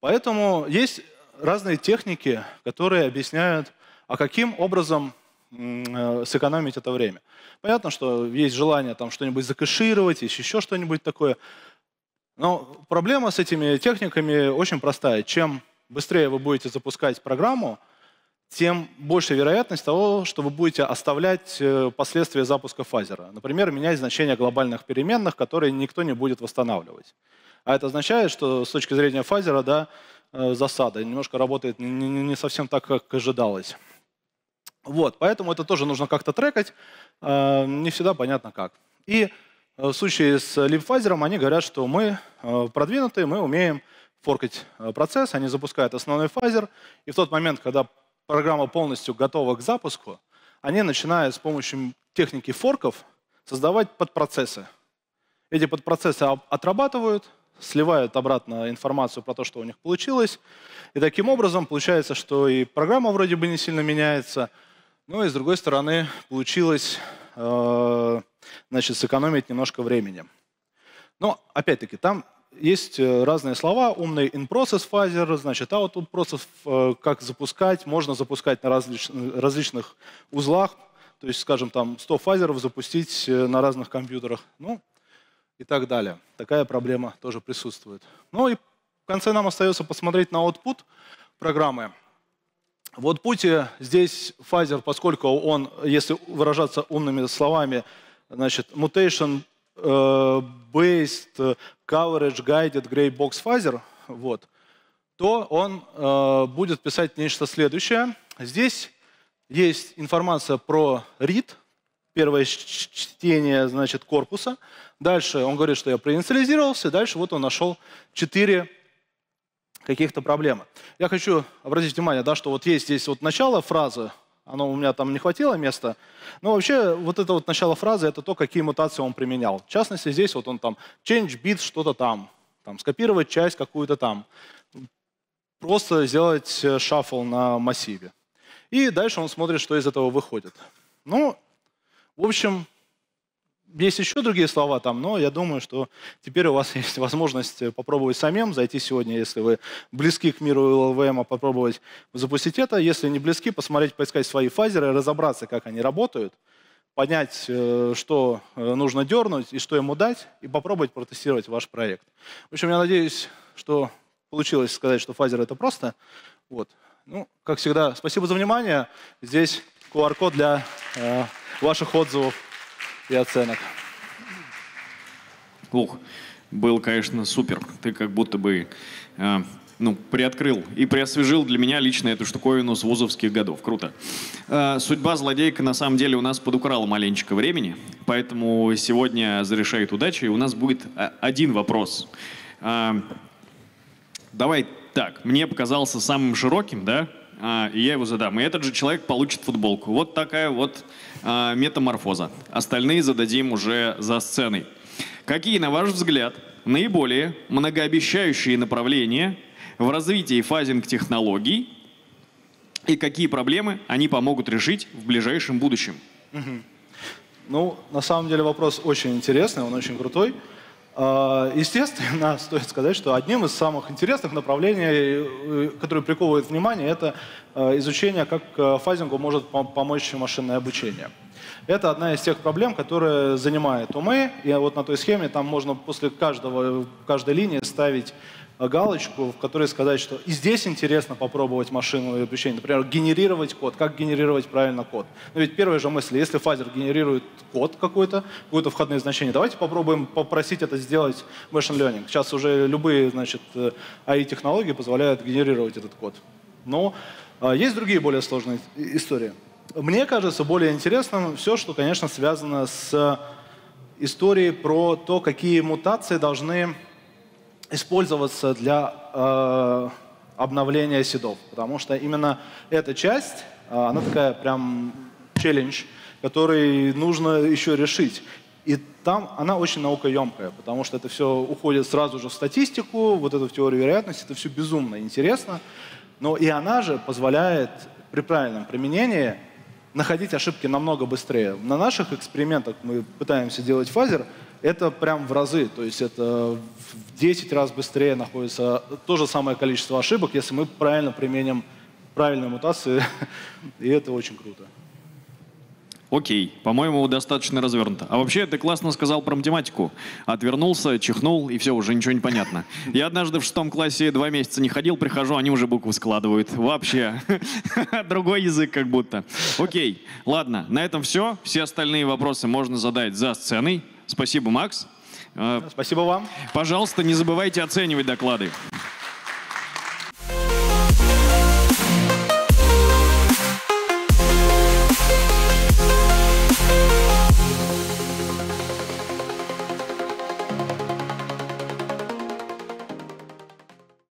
Поэтому есть разные техники, которые объясняют, а каким образом э, сэкономить это время. Понятно, что есть желание там что-нибудь закэшировать, есть еще что-нибудь такое. Но проблема с этими техниками очень простая. Чем быстрее вы будете запускать программу, тем больше вероятность того, что вы будете оставлять э, последствия запуска фазера. Например, менять значения глобальных переменных, которые никто не будет восстанавливать. А это означает, что с точки зрения фазера, да, э, засада немножко работает не совсем так, как ожидалось. Вот, поэтому это тоже нужно как-то трекать, э, не всегда понятно как. И в случае с липфайзером они говорят, что мы продвинутые, мы умеем форкать процесс, они запускают основной фазер и в тот момент, когда программа полностью готова к запуску, они начинают с помощью техники форков создавать подпроцессы. Эти подпроцессы отрабатывают, сливают обратно информацию про то, что у них получилось. И таким образом получается, что и программа вроде бы не сильно меняется, но ну и с другой стороны получилось э, значит, сэкономить немножко времени. Но опять-таки там есть э, разные слова, умный in-process фазер, значит, output process, э, как запускать, можно запускать на различ, различных узлах, то есть, скажем, там 100 фазеров запустить э, на разных компьютерах, ну и так далее. Такая проблема тоже присутствует. Ну и в конце нам остается посмотреть на output программы. В output здесь фазер, поскольку он, если выражаться умными словами, значит, mutation Э, based э, coverage guided gray box phaser, вот, то он э, будет писать нечто следующее. Здесь есть информация про read, первое чтение, значит, корпуса. Дальше он говорит, что я проинициализировался, дальше вот он нашел 4 каких-то проблемы. Я хочу обратить внимание, да, что вот есть здесь вот начало фразы, оно у меня там не хватило места. Но вообще вот это вот начало фразы, это то, какие мутации он применял. В частности, здесь вот он там change bit что-то там, там скопировать часть какую-то там, просто сделать э, шаффл на массиве. И дальше он смотрит, что из этого выходит. Ну, в общем, есть еще другие слова там, но я думаю, что теперь у вас [laughs] есть возможность э, попробовать самим зайти сегодня, если вы близки к миру ЛЛВМ, а попробовать запустить это. Если не близки, посмотреть, поискать свои фазеры, разобраться, как они работают, понять, э, что э, нужно дернуть и что ему дать, и попробовать протестировать ваш проект. В общем, я надеюсь, что получилось сказать, что фазер это просто. Вот. Ну, как всегда, спасибо за внимание. Здесь QR-код для э, ваших отзывов и оценок.
Ух, был, конечно, супер. Ты как будто бы э, ну, приоткрыл и приосвежил для меня лично эту штуковину с вузовских годов. Круто. Э, судьба злодейка на самом деле у нас подукрала маленечко времени, поэтому сегодня зарешает удача, и у нас будет э, один вопрос. Э, давай так, мне показался самым широким, да? А, и я его задам. И этот же человек получит футболку. Вот такая вот Э, метаморфоза. Остальные зададим уже за сценой. Какие, на ваш взгляд, наиболее многообещающие направления в развитии фазинг-технологий и какие проблемы они помогут решить в ближайшем будущем?
Ну, на самом деле вопрос очень интересный, он очень крутой. А, естественно, [laughs] стоит сказать, что одним из самых интересных направлений, э, которые приковывает внимание, это э, изучение, как э, фазингу может помочь машинное обучение. Это одна из тех проблем, которые занимает умы. И вот на той схеме там можно после каждого, каждой линии ставить Э, галочку, в которой сказать, что и здесь интересно попробовать машинное обучение, Например, генерировать код. Как генерировать правильно код? Но ну, ведь первая же мысль, если Фазер генерирует код какой-то, какое-то входное значение, давайте попробуем попросить это сделать machine learning. Сейчас уже любые, значит, AI-технологии э, позволяют генерировать этот код. Но э, есть другие более сложные истории. Мне кажется более интересным все, что, конечно, связано с историей про то, какие мутации должны использоваться для э, обновления седов, потому что именно эта часть, э, она такая прям челлендж, который нужно еще решить. И там она очень наукоемкая, потому что это все уходит сразу же в статистику, вот эту в теорию вероятности, это все безумно интересно. Но и она же позволяет при правильном применении находить ошибки намного быстрее. На наших экспериментах мы пытаемся делать фазер — это прям в разы, то есть это в 10 раз быстрее находится то же самое количество ошибок, если мы правильно применим правильные мутации, [laughs] и это очень круто.
Окей, по-моему, достаточно развернуто. А вообще, ты классно сказал про математику. Отвернулся, чихнул, и все, уже ничего не понятно. Я однажды в шестом классе два месяца не ходил, прихожу, они уже буквы складывают. Вообще, [laughs] другой язык как будто. Окей, ладно, на этом все. Все остальные вопросы можно задать за сценой. Спасибо, Макс. Э, Спасибо вам. Пожалуйста, не забывайте оценивать доклады.